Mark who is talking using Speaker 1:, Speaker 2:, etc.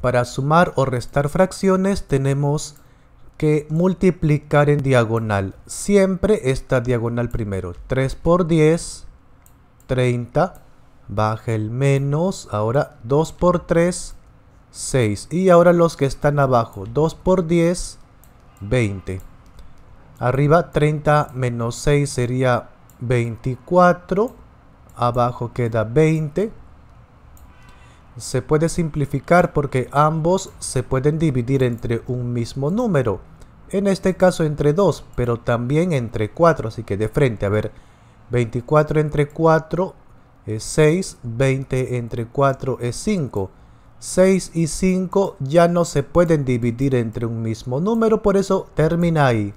Speaker 1: Para sumar o restar fracciones tenemos que multiplicar en diagonal. Siempre esta diagonal primero. 3 por 10, 30. Baja el menos. Ahora 2 por 3, 6. Y ahora los que están abajo. 2 por 10, 20. Arriba 30 menos 6 sería 24. Abajo queda 20 se puede simplificar porque ambos se pueden dividir entre un mismo número. En este caso entre 2, pero también entre 4, así que de frente, a ver, 24 entre 4 es 6, 20 entre 4 es 5. 6 y 5 ya no se pueden dividir entre un mismo número, por eso termina ahí.